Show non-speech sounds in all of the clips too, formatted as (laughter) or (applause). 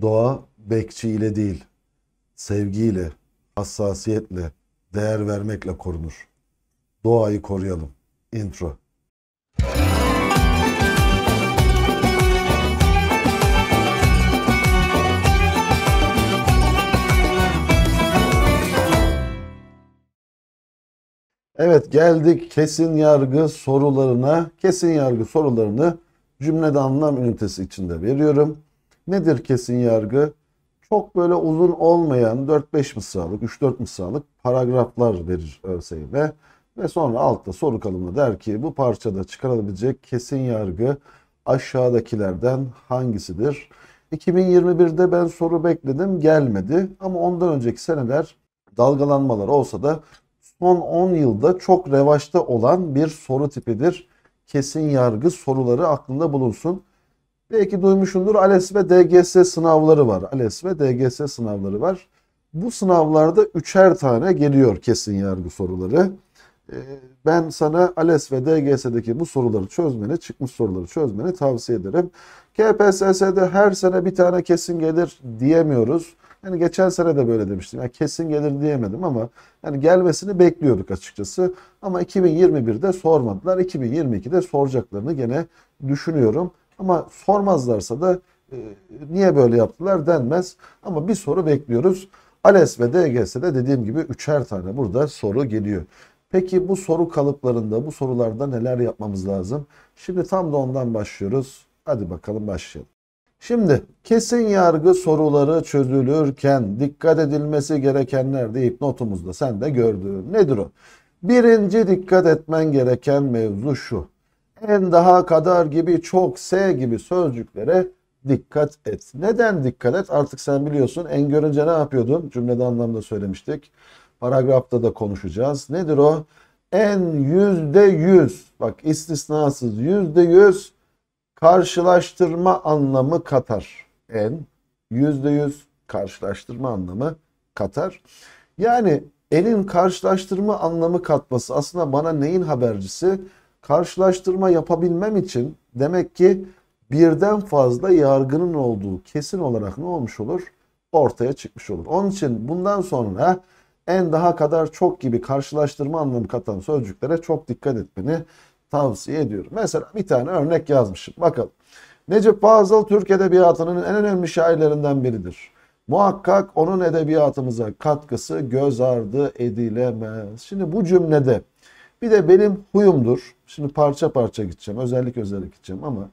Doğa bekçi ile değil, sevgiyle, hassasiyetle, değer vermekle korunur. Doğayı koruyalım. Intro. Evet geldik kesin yargı sorularına. Kesin yargı sorularını cümlede anlam ünitesi içinde veriyorum. Nedir kesin yargı? Çok böyle uzun olmayan 4-5 mısralık, 3-4 mısralık paragraflar verir ÖSYM. Ve sonra altta soru kalımında der ki bu parçada çıkarılabilecek kesin yargı aşağıdakilerden hangisidir? 2021'de ben soru bekledim gelmedi ama ondan önceki seneler dalgalanmalar olsa da son 10 yılda çok revaçta olan bir soru tipidir. Kesin yargı soruları aklında bulunsun. Belki duymuşsundur ALES ve DGS sınavları var. ALES ve DGS sınavları var. Bu sınavlarda üçer tane geliyor kesin yargı soruları. Ee, ben sana ALES ve DGS'deki bu soruları çözmeni, çıkmış soruları çözmeni tavsiye ederim. KPSS'de her sene bir tane kesin gelir diyemiyoruz. Yani geçen sene de böyle demiştim. Yani kesin gelir diyemedim ama yani gelmesini bekliyorduk açıkçası. Ama 2021'de sormadılar. 2022'de soracaklarını gene düşünüyorum. Ama sormazlarsa da e, niye böyle yaptılar denmez. Ama bir soru bekliyoruz. ALES ve DGS'de dediğim gibi üçer tane burada soru geliyor. Peki bu soru kalıplarında, bu sorularda neler yapmamız lazım? Şimdi tam da ondan başlıyoruz. Hadi bakalım başlayalım. Şimdi kesin yargı soruları çözülürken dikkat edilmesi gerekenler deyip notumuzda sen de gördün. Nedir o? Birinci dikkat etmen gereken mevzu şu en daha kadar gibi çok se gibi sözcüklere dikkat et. Neden dikkat et? Artık sen biliyorsun en görünce ne yapıyordun? Cümlede anlamda söylemiştik. Paragrafta da konuşacağız. Nedir o? En yüzde yüz bak istisnasız yüzde yüz karşılaştırma anlamı katar. En yüzde yüz karşılaştırma anlamı katar. Yani enin karşılaştırma anlamı katması aslında bana neyin habercisi? karşılaştırma yapabilmem için demek ki birden fazla yargının olduğu kesin olarak ne olmuş olur? Ortaya çıkmış olur. Onun için bundan sonra en daha kadar çok gibi karşılaştırma anlamı katan sözcüklere çok dikkat etmeni tavsiye ediyorum. Mesela bir tane örnek yazmışım. Bakalım. Necip Fazıl Türk edebiyatının en önemli şairlerinden biridir. Muhakkak onun edebiyatımıza katkısı göz ardı edilemez. Şimdi bu cümlede bir de benim huyumdur. Şimdi parça parça gideceğim. Özellik özellik gideceğim ama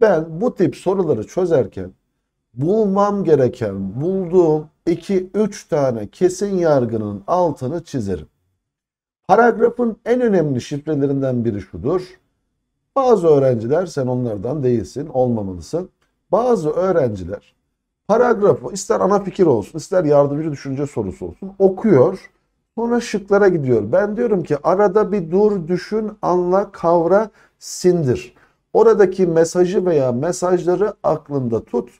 ben bu tip soruları çözerken bulmam gereken bulduğum 2-3 tane kesin yargının altını çizerim. Paragrafın en önemli şifrelerinden biri şudur. Bazı öğrenciler sen onlardan değilsin, olmamalısın. Bazı öğrenciler paragrafı ister ana fikir olsun, ister yardımcı düşünce sorusu olsun okuyor Sonra şıklara gidiyor. Ben diyorum ki arada bir dur, düşün, anla, kavra, sindir. Oradaki mesajı veya mesajları aklında tut.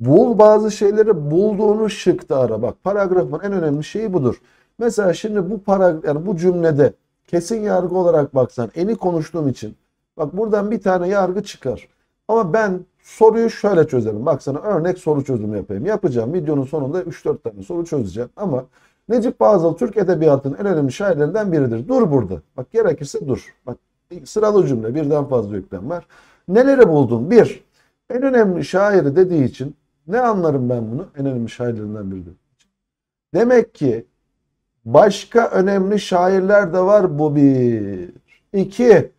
Bul bazı şeyleri bulduğunu şıkta ara. Bak paragrafın en önemli şeyi budur. Mesela şimdi bu paragraf yani bu cümlede kesin yargı olarak baksan eni konuştuğum için bak buradan bir tane yargı çıkar. Ama ben soruyu şöyle çözerim. Bak sana örnek soru çözümü yapayım. Yapacağım videonun sonunda 3-4 tane soru çözeceğim ama Necip Fazıl Türk edebiyatının en önemli şairlerinden biridir. Dur burada. Bak gerekirse dur. Bak sıralı cümle birden fazla yüklem var. Neleri buldun? Bir, en önemli şairi dediği için ne anlarım ben bunu? En önemli şairlerinden biridir. Demek ki başka önemli şairler de var bu bir. İki,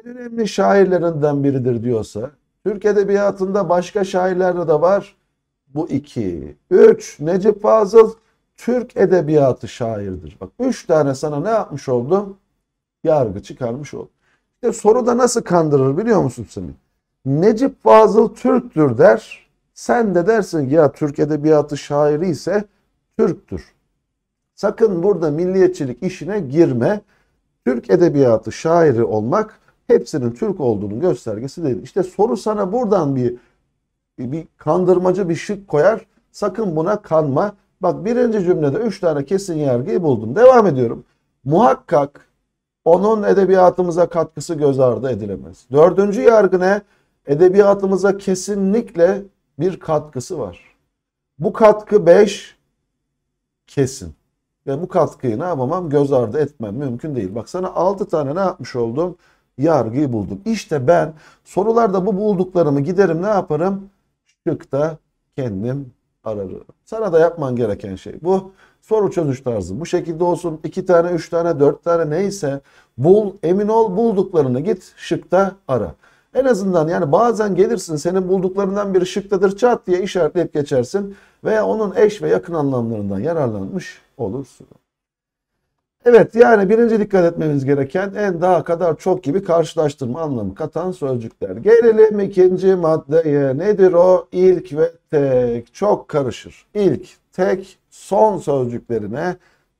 en önemli şairlerinden biridir diyorsa Türk edebiyatında başka şairler de var bu iki. Üç, Necip Fazıl Türk edebiyatı şairidir. Bak üç tane sana ne yapmış oldum? Yargı çıkarmış oldum. İşte soru da nasıl kandırır biliyor musun seni? Necip Fazıl Türktür der. Sen de dersin ki ya Türk edebiyatı şairi ise Türktür. Sakın burada milliyetçilik işine girme. Türk edebiyatı şairi olmak hepsinin Türk olduğunun göstergesi değil. İşte soru sana buradan bir bir kandırmacı bir şık koyar. Sakın buna kanma. Bak birinci cümlede üç tane kesin yargıyı buldum. Devam ediyorum. Muhakkak onun edebiyatımıza katkısı göz ardı edilemez. Dördüncü yargı ne? Edebiyatımıza kesinlikle bir katkısı var. Bu katkı beş kesin. Ve bu katkıyı ne yapamam? Göz ardı etmem mümkün değil. Bak sana altı tane ne yapmış oldum? Yargıyı buldum. İşte ben sorularda bu bulduklarımı giderim ne yaparım? Şıkta kendim ararı. Sana da yapman gereken şey bu. Soru çözüş tarzı. Bu şekilde olsun. iki tane, üç tane, dört tane neyse bul, emin ol bulduklarını git şıkta ara. En azından yani bazen gelirsin senin bulduklarından biri şıktadır çat diye işaretleyip geçersin veya onun eş ve yakın anlamlarından yararlanmış olursun. Evet yani birinci dikkat etmemiz gereken en daha kadar çok gibi karşılaştırma anlamı katan sözcükler. Gelelim ikinci maddeye. Nedir o? İlk ve tek. Çok karışır. İlk, tek, son sözcüklerine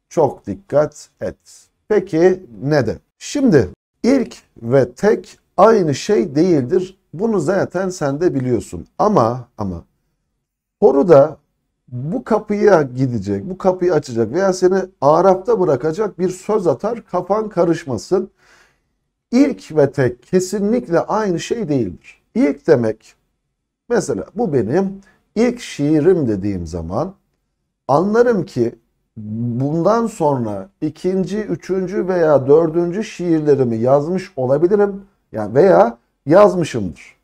çok dikkat et. Peki neden? Şimdi ilk ve tek aynı şey değildir. Bunu zaten sen de biliyorsun. Ama ama soruda bu kapıya gidecek, bu kapıyı açacak veya seni Arap'ta bırakacak bir söz atar, kafan karışmasın. İlk ve tek kesinlikle aynı şey değildir. İlk demek, mesela bu benim ilk şiirim dediğim zaman anlarım ki bundan sonra ikinci, üçüncü veya dördüncü şiirlerimi yazmış olabilirim yani veya yazmışımdır.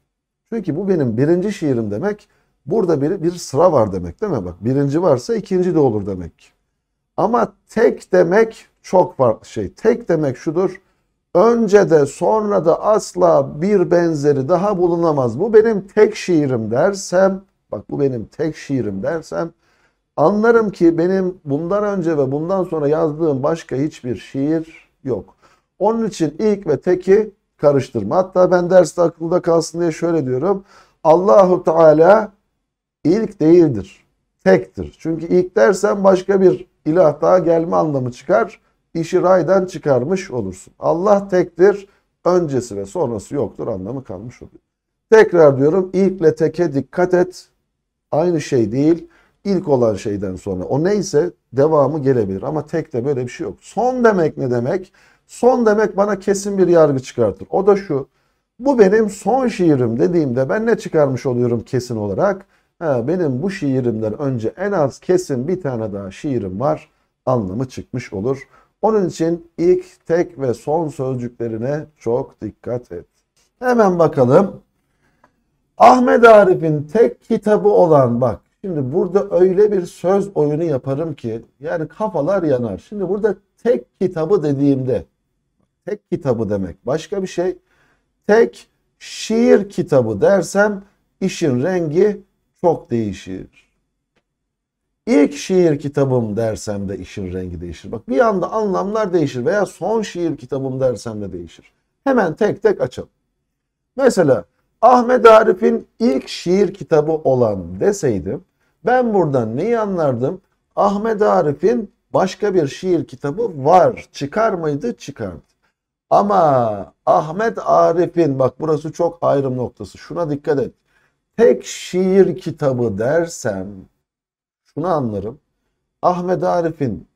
Çünkü bu benim birinci şiirim demek Burada bir, bir sıra var demek değil mi? Bak birinci varsa ikinci de olur demek. Ama tek demek çok farklı şey. Tek demek şudur. Önce de sonra da asla bir benzeri daha bulunamaz. Bu benim tek şiirim dersem, bak bu benim tek şiirim dersem anlarım ki benim bundan önce ve bundan sonra yazdığım başka hiçbir şiir yok. Onun için ilk ve teki karıştırma. Hatta ben derste akılda kalsın diye şöyle diyorum. Allahu Teala ilk değildir. Tektir. Çünkü ilk dersen başka bir ilah daha gelme anlamı çıkar. İşi raydan çıkarmış olursun. Allah tektir. Öncesi ve sonrası yoktur anlamı kalmış oluyor. Tekrar diyorum ilkle teke dikkat et. Aynı şey değil. İlk olan şeyden sonra o neyse devamı gelebilir ama tek de böyle bir şey yok. Son demek ne demek? Son demek bana kesin bir yargı çıkartır. O da şu. Bu benim son şiirim dediğimde ben ne çıkarmış oluyorum kesin olarak? Ha, benim bu şiirimden önce en az kesin bir tane daha şiirim var. Anlamı çıkmış olur. Onun için ilk, tek ve son sözcüklerine çok dikkat et. Hemen bakalım. Ahmet Arif'in tek kitabı olan bak. Şimdi burada öyle bir söz oyunu yaparım ki yani kafalar yanar. Şimdi burada tek kitabı dediğimde tek kitabı demek başka bir şey. Tek şiir kitabı dersem işin rengi çok değişir. İlk şiir kitabım dersem de işin rengi değişir. Bak bir anda anlamlar değişir veya son şiir kitabım dersem de değişir. Hemen tek tek açalım. Mesela Ahmet Arif'in ilk şiir kitabı olan deseydim ben buradan neyi anlardım? Ahmet Arif'in başka bir şiir kitabı var. Çıkar mıydı? Çıkardı. Ama Ahmet Arif'in bak burası çok ayrım noktası. Şuna dikkat et tek şiir kitabı dersem şunu anlarım. Ahmet Arif'in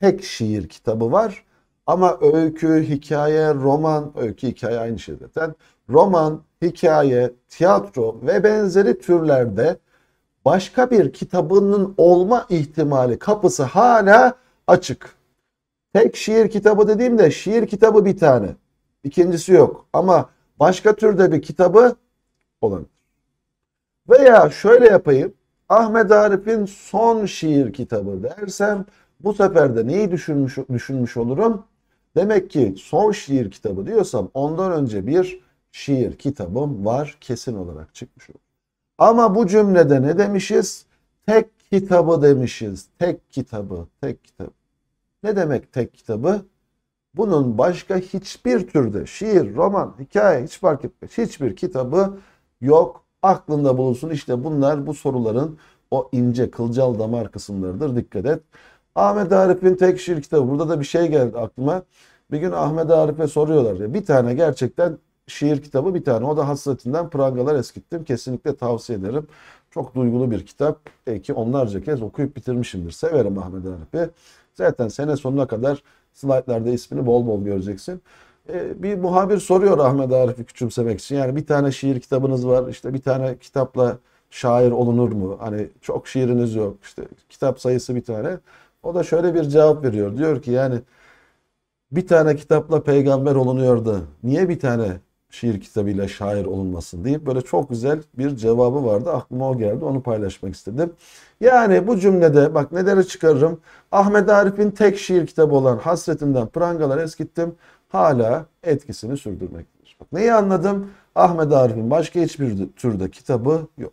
tek şiir kitabı var ama öykü, hikaye, roman, öykü, hikaye aynı şey zaten. Roman, hikaye, tiyatro ve benzeri türlerde başka bir kitabının olma ihtimali kapısı hala açık. Tek şiir kitabı dediğimde şiir kitabı bir tane. İkincisi yok ama başka türde bir kitabı olabilir. Veya şöyle yapayım. Ahmet Arif'in son şiir kitabı dersem bu sefer de neyi düşünmüş, düşünmüş olurum? Demek ki son şiir kitabı diyorsam ondan önce bir şiir kitabım var kesin olarak çıkmış olur. Ama bu cümlede ne demişiz? Tek kitabı demişiz. Tek kitabı, tek kitabı. Ne demek tek kitabı? Bunun başka hiçbir türde şiir, roman, hikaye hiç fark etmez. Hiçbir kitabı yok aklında bulunsun. İşte bunlar bu soruların o ince kılcal damar kısımlarıdır. Dikkat et. Ahmet Arif'in tek şiir kitabı. Burada da bir şey geldi aklıma. Bir gün Ahmet Arif'e soruyorlar. Ya bir tane gerçekten şiir kitabı bir tane. O da hasretinden prangalar eskittim. Kesinlikle tavsiye ederim. Çok duygulu bir kitap. ki onlarca kez okuyup bitirmişimdir. Severim Ahmet Arif'i. Zaten sene sonuna kadar slaytlarda ismini bol bol göreceksin. E, bir muhabir soruyor Ahmet Arif'i küçümsemek için. Yani bir tane şiir kitabınız var işte bir tane kitapla şair olunur mu? Hani çok şiiriniz yok işte kitap sayısı bir tane. O da şöyle bir cevap veriyor. Diyor ki yani bir tane kitapla peygamber olunuyordu niye bir tane şiir kitabıyla şair olunmasın deyip böyle çok güzel bir cevabı vardı. Aklıma o geldi. Onu paylaşmak istedim. Yani bu cümlede bak neleri çıkarırım. Ahmet Arif'in tek şiir kitabı olan Hasretinden Prangalar Eskittim hala etkisini sürdürmektedir. Bak, neyi anladım? Ahmet Arif'in başka hiçbir türde kitabı yok.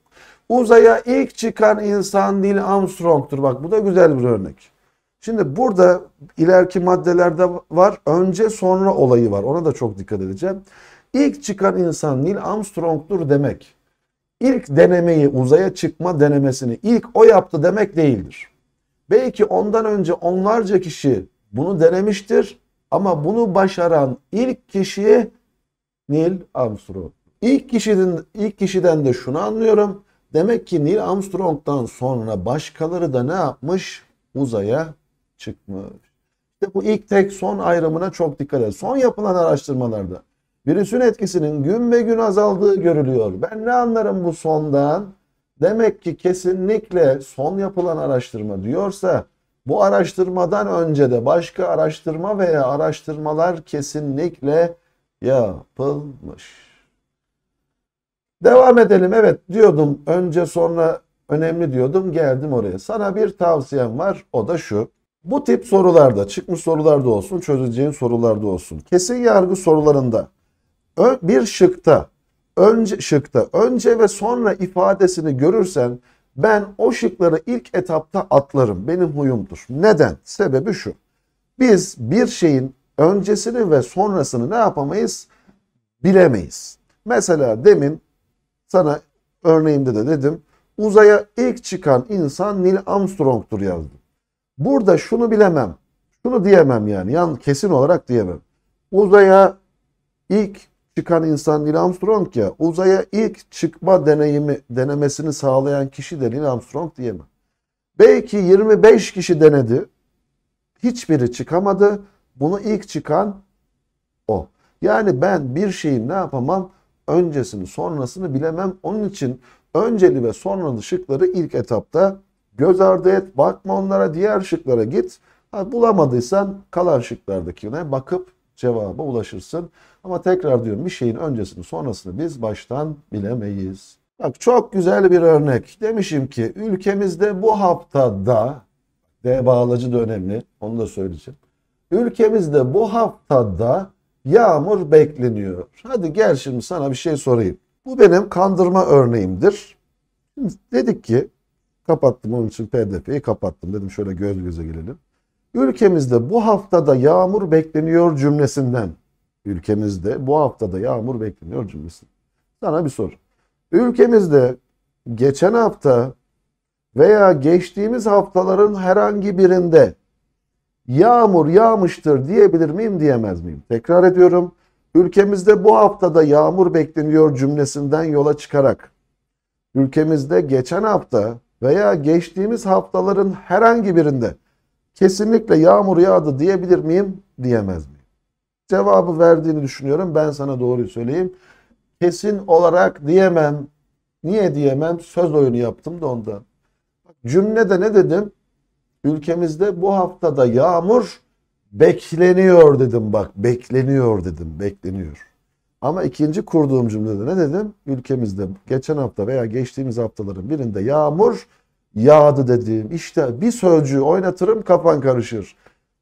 Uzaya ilk çıkan insan Neil Armstrong'tur. Bak bu da güzel bir örnek. Şimdi burada ileriki maddelerde var. Önce sonra olayı var. Ona da çok dikkat edeceğim. İlk çıkan insan Neil Armstrong'tur demek. İlk denemeyi uzaya çıkma denemesini ilk o yaptı demek değildir. Belki ondan önce onlarca kişi bunu denemiştir ama bunu başaran ilk kişi Neil Armstrong. İlk kişiden, ilk kişiden de şunu anlıyorum. Demek ki Neil Armstrong'dan sonra başkaları da ne yapmış? Uzaya çıkmış. İşte bu ilk tek son ayrımına çok dikkat edin. Son yapılan araştırmalarda virüsün etkisinin gün be gün azaldığı görülüyor. Ben ne anlarım bu sondan? Demek ki kesinlikle son yapılan araştırma diyorsa bu araştırmadan önce de başka araştırma veya araştırmalar kesinlikle yapılmış. Devam edelim. Evet diyordum önce sonra önemli diyordum geldim oraya. Sana bir tavsiyem var o da şu. Bu tip sorularda çıkmış sorularda olsun çözeceğin sorularda olsun. Kesin yargı sorularında bir şıkta önce şıkta önce ve sonra ifadesini görürsen ben o şıkları ilk etapta atlarım. Benim huyumdur. Neden? Sebebi şu. Biz bir şeyin öncesini ve sonrasını ne yapamayız? Bilemeyiz. Mesela demin sana örneğimde de dedim. Uzaya ilk çıkan insan Neil Armstrong'tur yazdım. Burada şunu bilemem. Şunu diyemem yani. Yani kesin olarak diyemem. Uzaya ilk çıkan insan Neil Armstrong ya. Uzaya ilk çıkma deneyimi denemesini sağlayan kişi de Neil Armstrong diye mi? Belki 25 kişi denedi. Hiçbiri çıkamadı. Bunu ilk çıkan o. Yani ben bir şeyin ne yapamam? Öncesini sonrasını bilemem. Onun için önceli ve sonralı şıkları ilk etapta göz ardı et. Bakma onlara diğer şıklara git. Ha, bulamadıysan kalan şıklardakine bakıp cevaba ulaşırsın. Ama tekrar diyorum bir şeyin öncesini sonrasını biz baştan bilemeyiz. Bak çok güzel bir örnek. Demişim ki ülkemizde bu haftada D bağlacı da önemli. Onu da söyleyeceğim. Ülkemizde bu haftada yağmur bekleniyor. Hadi gel şimdi sana bir şey sorayım. Bu benim kandırma örneğimdir. Şimdi dedik ki kapattım onun için PDF'yi kapattım. Dedim şöyle göz göze gelelim. Ülkemizde bu haftada yağmur bekleniyor cümlesinden. Ülkemizde bu haftada yağmur bekleniyor cümlesinden. Sana bir soru. Ülkemizde geçen hafta veya geçtiğimiz haftaların herhangi birinde yağmur yağmıştır diyebilir miyim diyemez miyim? Tekrar ediyorum. Ülkemizde bu haftada yağmur bekleniyor cümlesinden yola çıkarak ülkemizde geçen hafta veya geçtiğimiz haftaların herhangi birinde kesinlikle yağmur yağdı diyebilir miyim? Diyemez miyim? Cevabı verdiğini düşünüyorum. Ben sana doğruyu söyleyeyim. Kesin olarak diyemem. Niye diyemem? Söz oyunu yaptım da ondan. Cümlede ne dedim? Ülkemizde bu haftada yağmur bekleniyor dedim bak. Bekleniyor dedim. Bekleniyor. Ama ikinci kurduğum cümlede ne dedim? Ülkemizde geçen hafta veya geçtiğimiz haftaların birinde yağmur yağdı dediğim işte bir sözcüğü oynatırım kafan karışır.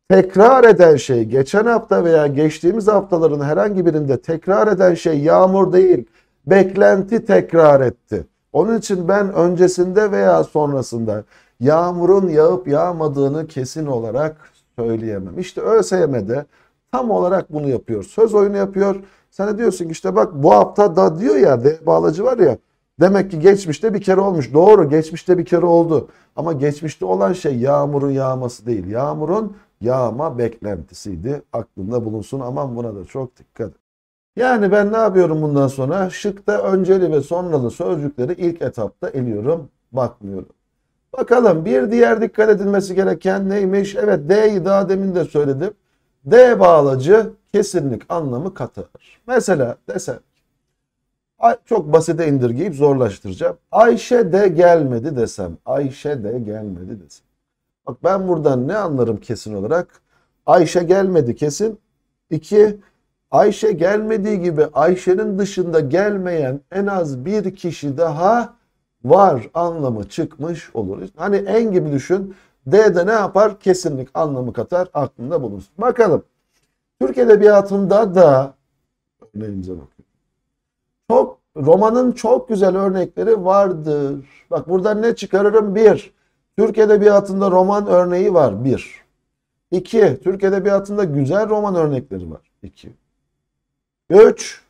Tekrar eden şey geçen hafta veya geçtiğimiz haftaların herhangi birinde tekrar eden şey yağmur değil beklenti tekrar etti. Onun için ben öncesinde veya sonrasında yağmurun yağıp yağmadığını kesin olarak söyleyemem. İşte ÖSYM'de tam olarak bunu yapıyor. Söz oyunu yapıyor. Sen de diyorsun ki işte bak bu hafta da diyor ya de bağlacı var ya Demek ki geçmişte bir kere olmuş. Doğru geçmişte bir kere oldu. Ama geçmişte olan şey yağmurun yağması değil. Yağmurun yağma beklentisiydi. Aklında bulunsun. Aman buna da çok dikkat Yani ben ne yapıyorum bundan sonra? Şıkta önceli ve sonralı sözcükleri ilk etapta eliyorum. Bakmıyorum. Bakalım bir diğer dikkat edilmesi gereken neymiş? Evet D'yi daha demin de söyledim. D bağlacı kesinlik anlamı katar. Mesela desem çok basite indirgeyip zorlaştıracağım. Ayşe de gelmedi desem. Ayşe de gelmedi desem. Bak ben buradan ne anlarım kesin olarak? Ayşe gelmedi kesin. İki, Ayşe gelmediği gibi Ayşe'nin dışında gelmeyen en az bir kişi daha var anlamı çıkmış olur. Hani en gibi düşün. D de ne yapar? Kesinlik anlamı katar. Aklında bulunsun. Bakalım. Türk Edebiyatı'nda da örneğimize bak çok romanın çok güzel örnekleri vardır. Bak buradan ne çıkarırım? Bir, Türk Edebiyatı'nda roman örneği var. Bir. İki, Türk Edebiyatı'nda güzel roman örnekleri var. İki. Üç,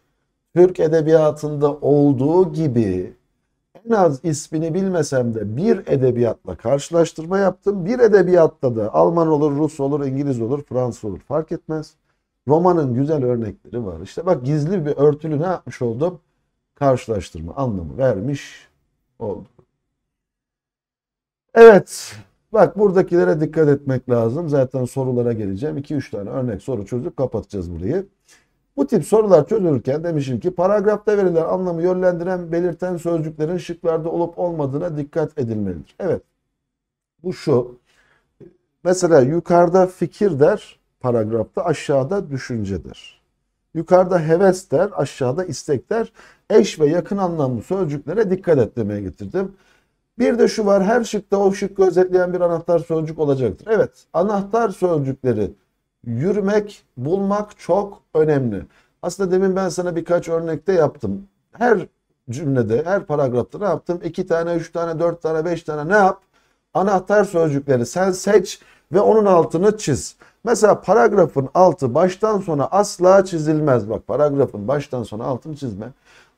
Türk Edebiyatı'nda olduğu gibi en az ismini bilmesem de bir edebiyatla karşılaştırma yaptım. Bir edebiyatta da Alman olur, Rus olur, İngiliz olur, Fransız olur fark etmez. Romanın güzel örnekleri var. İşte bak gizli bir örtülü ne yapmış oldum? karşılaştırma anlamı vermiş oldu. Evet, bak buradakilere dikkat etmek lazım. Zaten sorulara geleceğim. 2-3 tane örnek soru çözüp kapatacağız burayı. Bu tip sorular çözülürken demişim ki paragrafta verilen anlamı yönlendiren belirten sözcüklerin şıklarda olup olmadığına dikkat edilmelidir. Evet. Bu şu. Mesela yukarıda fikir der paragrafta aşağıda düşüncedir. Yukarıda heves der, aşağıda istek der. Eş ve yakın anlamlı sözcüklere dikkat et demeye getirdim. Bir de şu var her şıkta o şıkkı özetleyen bir anahtar sözcük olacaktır. Evet anahtar sözcükleri yürümek, bulmak çok önemli. Aslında demin ben sana birkaç örnekte yaptım. Her cümlede, her paragrafta ne yaptım? İki tane, üç tane, dört tane, beş tane ne yap? Anahtar sözcükleri sen seç ve onun altını çiz. Mesela paragrafın altı baştan sona asla çizilmez. Bak paragrafın baştan sona altını çizme.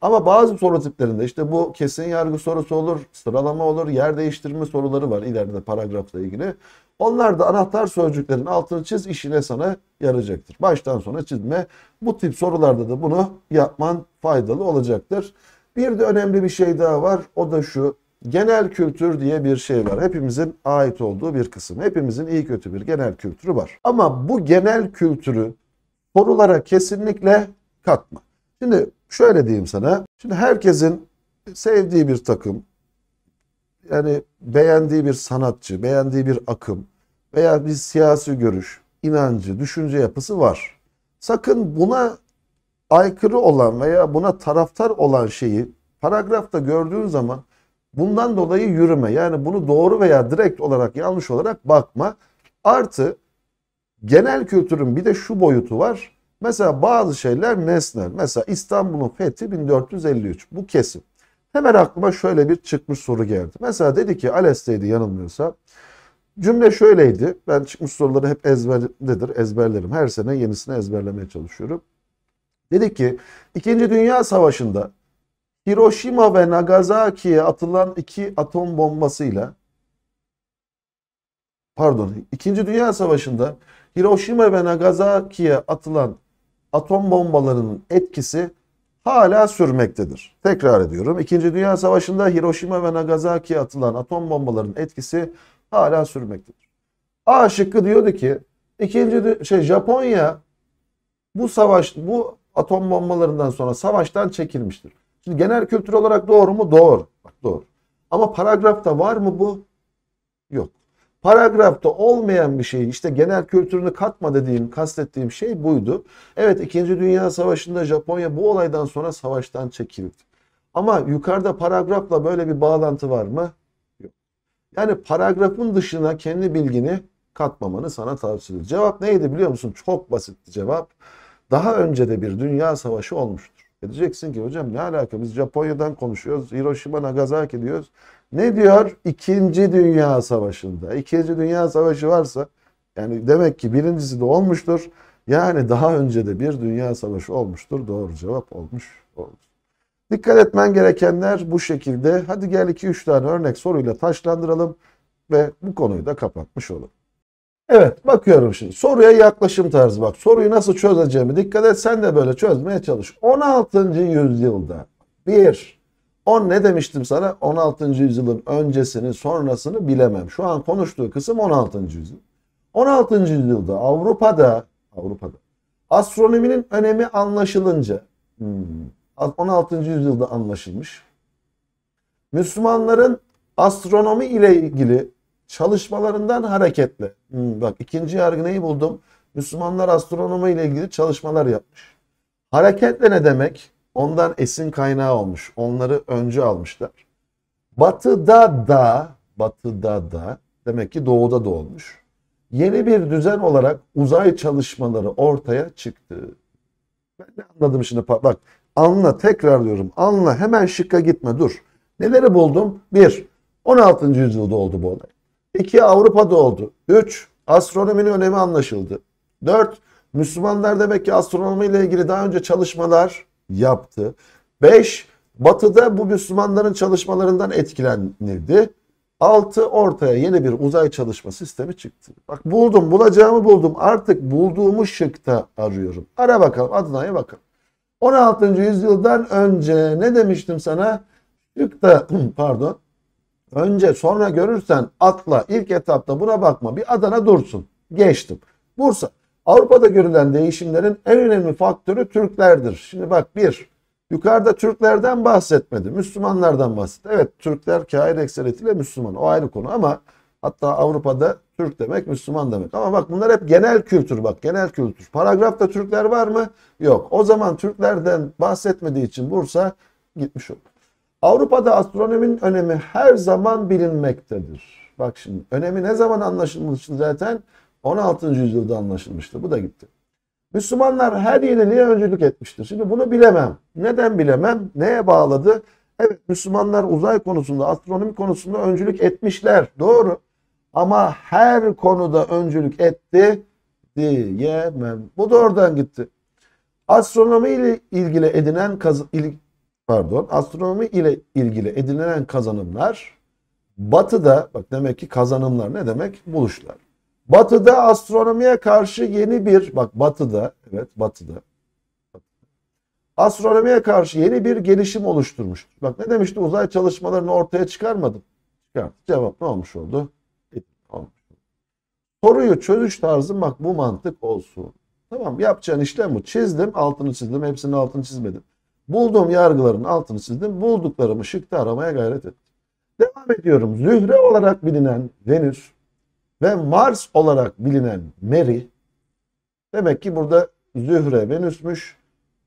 Ama bazı soru tiplerinde işte bu kesin yargı sorusu olur, sıralama olur, yer değiştirme soruları var ileride paragrafla ilgili. Onlar da anahtar sözcüklerin altını çiz işine sana yarayacaktır. Baştan sona çizme. Bu tip sorularda da bunu yapman faydalı olacaktır. Bir de önemli bir şey daha var. O da şu genel kültür diye bir şey var. Hepimizin ait olduğu bir kısım. Hepimizin iyi kötü bir genel kültürü var. Ama bu genel kültürü sorulara kesinlikle katma. Şimdi şöyle diyeyim sana. Şimdi herkesin sevdiği bir takım, yani beğendiği bir sanatçı, beğendiği bir akım veya bir siyasi görüş, inancı, düşünce yapısı var. Sakın buna aykırı olan veya buna taraftar olan şeyi paragrafta gördüğün zaman Bundan dolayı yürüme. Yani bunu doğru veya direkt olarak yanlış olarak bakma. Artı genel kültürün bir de şu boyutu var. Mesela bazı şeyler nesnel. Mesela İstanbul'un fethi 1453. Bu kesim Hemen aklıma şöyle bir çıkmış soru geldi. Mesela dedi ki Ales'teydi yanılmıyorsa. Cümle şöyleydi. Ben çıkmış soruları hep ezberdedir. Ezberlerim. Her sene yenisini ezberlemeye çalışıyorum. Dedi ki 2. Dünya Savaşı'nda Hiroşima ve Nagasaki'ye atılan iki atom bombasıyla pardon İkinci Dünya Savaşı'nda Hiroşima ve Nagasaki'ye atılan atom bombalarının etkisi hala sürmektedir. Tekrar ediyorum. İkinci Dünya Savaşı'nda Hiroşima ve Nagasaki'ye atılan atom bombalarının etkisi hala sürmektedir. A şıkkı diyordu ki ikinci şey Japonya bu savaş bu atom bombalarından sonra savaştan çekilmiştir. Şimdi genel kültür olarak doğru mu? Doğru. Bak doğru. Ama paragrafta var mı bu? Yok. Paragrafta olmayan bir şeyi işte genel kültürünü katma dediğim, kastettiğim şey buydu. Evet 2. Dünya Savaşı'nda Japonya bu olaydan sonra savaştan çekildi. Ama yukarıda paragrafla böyle bir bağlantı var mı? Yok. Yani paragrafın dışına kendi bilgini katmamanı sana tavsiye ederim. Cevap neydi biliyor musun? Çok basit cevap. Daha önce de bir dünya savaşı olmuştu. E diyeceksin ki hocam ne alaka biz Japonya'dan konuşuyoruz. Hiroşima Nagasaki diyoruz. Ne diyor? İkinci Dünya Savaşı'nda. İkinci Dünya Savaşı varsa yani demek ki birincisi de olmuştur. Yani daha önce de bir Dünya Savaşı olmuştur. Doğru cevap olmuş oldu. Dikkat etmen gerekenler bu şekilde. Hadi gel 2-3 tane örnek soruyla taşlandıralım ve bu konuyu da kapatmış olalım. Evet bakıyorum şimdi soruya yaklaşım tarzı bak soruyu nasıl çözeceğimi dikkat et sen de böyle çözmeye çalış. 16. yüzyılda bir On ne demiştim sana 16. yüzyılın öncesini sonrasını bilemem. Şu an konuştuğu kısım 16. yüzyıl. 16. yüzyılda Avrupa'da Avrupa'da astronominin önemi anlaşılınca 16. Hmm, yüzyılda anlaşılmış. Müslümanların astronomi ile ilgili çalışmalarından hareketle. Hmm, bak ikinci yargı neyi buldum? Müslümanlar astronomi ile ilgili çalışmalar yapmış. Hareketle ne demek? Ondan esin kaynağı olmuş. Onları önce almışlar. Batıda da, batıda da demek ki doğuda da olmuş. Yeni bir düzen olarak uzay çalışmaları ortaya çıktı. Ben ne anladım şimdi? Bak anla tekrar diyorum. Anla hemen şıkka gitme dur. Neleri buldum? Bir, 16. yüzyılda oldu bu olay. 2. Avrupa'da oldu. 3. Astronominin önemi anlaşıldı. 4. Müslümanlar demek ki astronomi ile ilgili daha önce çalışmalar yaptı. 5. Batı'da bu Müslümanların çalışmalarından etkilenildi. 6 ortaya yeni bir uzay çalışma sistemi çıktı. Bak buldum, bulacağımı buldum. Artık bulduğumu şıkta arıyorum. Ara bakalım, Adana'ya bakalım. 16. yüzyıldan önce ne demiştim sana? Şıkta, (clears throat) pardon, Önce sonra görürsen atla. ilk etapta buna bakma. Bir Adana dursun. Geçtim. Bursa. Avrupa'da görülen değişimlerin en önemli faktörü Türklerdir. Şimdi bak bir, yukarıda Türklerden bahsetmedi. Müslümanlardan bahsetti. Evet Türkler kair ekseriyetiyle Müslüman. O ayrı konu ama hatta Avrupa'da Türk demek Müslüman demek. Ama bak bunlar hep genel kültür bak genel kültür. Paragrafta Türkler var mı? Yok. O zaman Türklerden bahsetmediği için Bursa gitmiş olur. Avrupa'da astronominin önemi her zaman bilinmektedir. Bak şimdi önemi ne zaman anlaşılmıştı zaten? 16. yüzyılda anlaşılmıştı. Bu da gitti. Müslümanlar her yeniliğe öncülük etmiştir. Şimdi bunu bilemem. Neden bilemem? Neye bağladı? Evet Müslümanlar uzay konusunda, astronomi konusunda öncülük etmişler. Doğru. Ama her konuda öncülük etti diyemem. Bu da oradan gitti. Astronomi ile ilgili edinen pardon astronomi ile ilgili edinilen kazanımlar batıda bak demek ki kazanımlar ne demek? Buluşlar. Batıda astronomiye karşı yeni bir bak batıda evet batıda astronomiye karşı yeni bir gelişim oluşturmuş. Bak ne demişti uzay çalışmalarını ortaya çıkarmadım. Çıkart. Cevap ne e, olmuş oldu? Soruyu çözüş tarzı bak bu mantık olsun. Tamam yapacağın işlem bu. Çizdim altını çizdim hepsinin altını çizmedim. Bulduğum yargıların altını çizdim. Bulduklarımı şıkta aramaya gayret ettim. Devam ediyorum. Zühre olarak bilinen Venüs ve Mars olarak bilinen Meri. Demek ki burada Zühre Venüs'müş,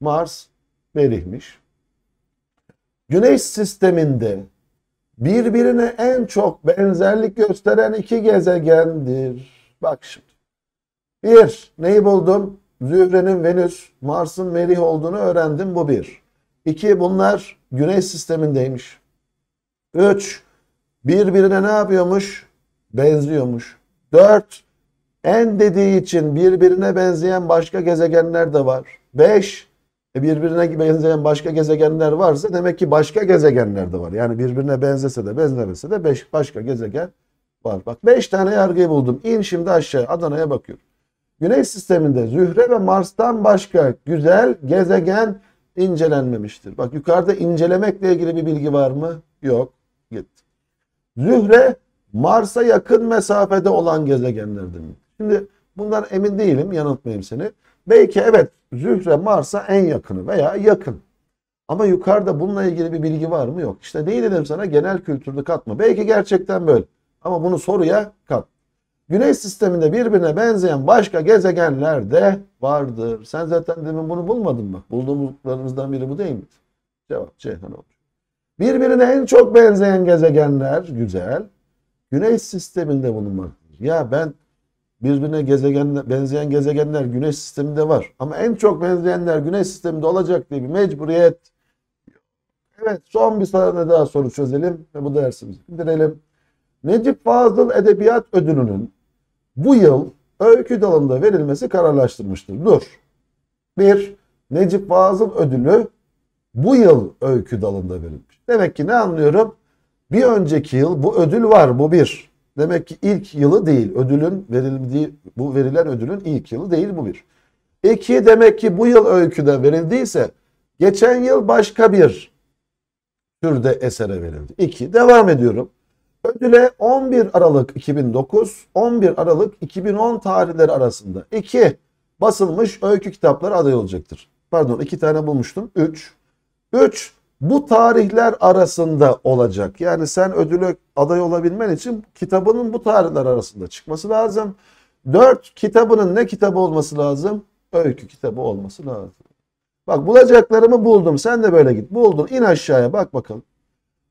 Mars Meri'ymiş. Güneş sisteminde birbirine en çok benzerlik gösteren iki gezegendir. Bak şimdi. Bir, neyi buldum? Zühre'nin Venüs, Mars'ın Merih olduğunu öğrendim. Bu bir. İki bunlar güneş sistemindeymiş. Üç birbirine ne yapıyormuş? Benziyormuş. Dört en dediği için birbirine benzeyen başka gezegenler de var. Beş e, birbirine benzeyen başka gezegenler varsa demek ki başka gezegenler de var. Yani birbirine benzese de benzemese de beş başka gezegen var. Bak beş tane yargıyı buldum. İn şimdi aşağı Adana'ya bakıyorum. Güneş sisteminde Zühre ve Mars'tan başka güzel gezegen incelenmemiştir. Bak yukarıda incelemekle ilgili bir bilgi var mı? Yok. Gitti. Zühre Mars'a yakın mesafede olan gezegenlerden. Şimdi bundan emin değilim yanıltmayayım seni. Belki evet Zühre Mars'a en yakını veya yakın. Ama yukarıda bununla ilgili bir bilgi var mı? Yok. İşte neyi dedim sana? Genel kültürlü katma. Belki gerçekten böyle. Ama bunu soruya kat. Güneş sisteminde birbirine benzeyen başka gezegenler de vardır. Sen zaten demin bunu bulmadın mı? Bulduğumuzlarımızdan biri bu değil mi? Cevap Ceyhan olur. Birbirine en çok benzeyen gezegenler güzel. Güneş sisteminde bulunmaktadır. Ya ben birbirine gezegen benzeyen gezegenler güneş sisteminde var. Ama en çok benzeyenler güneş sisteminde olacak diye bir mecburiyet. Evet son bir tane daha soru çözelim ve bu dersimizi bitirelim. Necip Fazıl Edebiyat Ödülü'nün bu yıl öykü dalında verilmesi kararlaştırmıştır. Dur. Bir, Necip Fazıl ödülü bu yıl öykü dalında verilmiş. Demek ki ne anlıyorum? Bir önceki yıl bu ödül var bu bir. Demek ki ilk yılı değil. Ödülün verildiği bu verilen ödülün ilk yılı değil bu bir. İki demek ki bu yıl öyküde verildiyse geçen yıl başka bir türde esere verildi. İki devam ediyorum. Ödüle 11 Aralık 2009, 11 Aralık 2010 tarihleri arasında 2 basılmış öykü kitapları aday olacaktır. Pardon 2 tane bulmuştum. 3. 3 bu tarihler arasında olacak. Yani sen ödüle aday olabilmen için kitabının bu tarihler arasında çıkması lazım. 4 kitabının ne kitabı olması lazım? Öykü kitabı olması lazım. Bak bulacaklarımı buldum. Sen de böyle git. Buldun. İn aşağıya bak bakalım.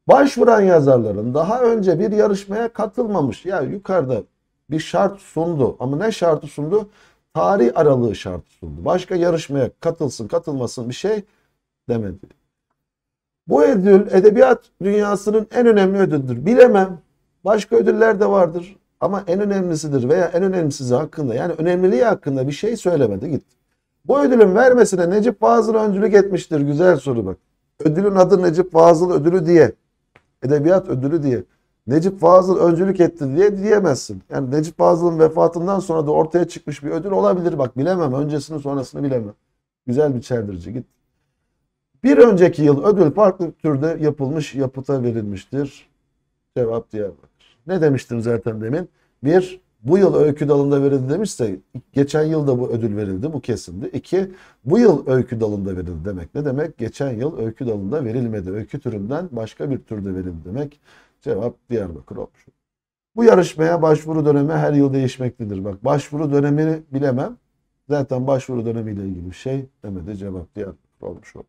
Başvuran yazarların daha önce bir yarışmaya katılmamış. Ya yukarıda bir şart sundu ama ne şartı sundu? Tarih aralığı şartı sundu. Başka yarışmaya katılsın katılmasın bir şey demedi. Bu ödül edebiyat dünyasının en önemli ödüldür. Bilemem. Başka ödüller de vardır. Ama en önemlisidir veya en önemlisizi hakkında yani önemliliği hakkında bir şey söylemedi gitti. Bu ödülün vermesine Necip Fazıl öncülük etmiştir. Güzel soru bak. Ödülün adı Necip Fazıl ödülü diye edebiyat ödülü diye Necip Fazıl öncülük etti diye diyemezsin. Yani Necip Fazıl'ın vefatından sonra da ortaya çıkmış bir ödül olabilir. Bak bilemem. Öncesini sonrasını bilemem. Güzel bir çeldirici. Git. Bir önceki yıl ödül farklı türde yapılmış yapıta verilmiştir. Cevap Diyarbakır. Ne demiştim zaten demin? Bir bu yıl öykü dalında verildi demişse geçen yıl da bu ödül verildi bu kesindi. İki bu yıl öykü dalında verildi demek ne demek? Geçen yıl öykü dalında verilmedi. Öykü türünden başka bir türde verildi demek. Cevap Diyarbakır olmuş. Bu yarışmaya başvuru dönemi her yıl değişmektedir. Bak başvuru dönemini bilemem. Zaten başvuru dönemiyle ilgili bir şey demedi. Cevap Diyarbakır olmuş oldu.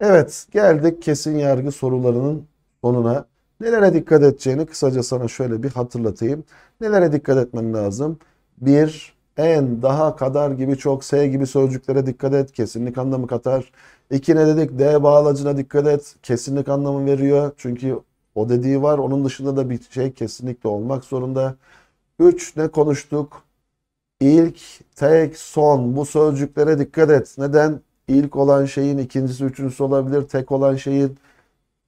Evet geldik kesin yargı sorularının sonuna. Nelere dikkat edeceğini kısaca sana şöyle bir hatırlatayım. Nelere dikkat etmen lazım? Bir, en, daha, kadar gibi, çok, s gibi sözcüklere dikkat et. Kesinlik anlamı katar. İki ne dedik? D bağlacına dikkat et. Kesinlik anlamı veriyor. Çünkü o dediği var. Onun dışında da bir şey kesinlikle olmak zorunda. Üç ne konuştuk? İlk, tek, son bu sözcüklere dikkat et. Neden? İlk olan şeyin ikincisi, üçüncüsü olabilir. Tek olan şeyin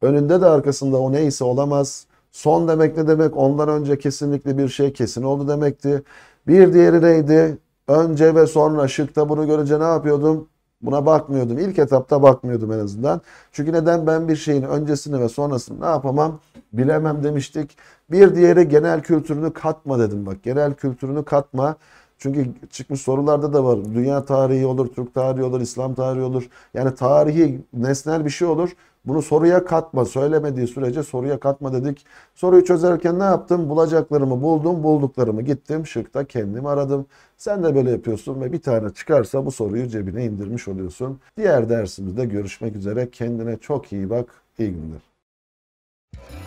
Önünde de arkasında o neyse olamaz. Son demek ne demek? Ondan önce kesinlikle bir şey kesin oldu demekti. Bir diğeri neydi? Önce ve sonra şıkta bunu görünce ne yapıyordum? Buna bakmıyordum. İlk etapta bakmıyordum en azından. Çünkü neden ben bir şeyin öncesini ve sonrasını ne yapamam bilemem demiştik. Bir diğeri genel kültürünü katma dedim bak. Genel kültürünü katma. Çünkü çıkmış sorularda da var. Dünya tarihi olur, Türk tarihi olur, İslam tarihi olur. Yani tarihi nesnel bir şey olur. Bunu soruya katma. Söylemediği sürece soruya katma dedik. Soruyu çözerken ne yaptım? Bulacaklarımı buldum. Bulduklarımı gittim. Şıkta kendimi aradım. Sen de böyle yapıyorsun ve bir tane çıkarsa bu soruyu cebine indirmiş oluyorsun. Diğer dersimizde görüşmek üzere. Kendine çok iyi bak. İyi günler.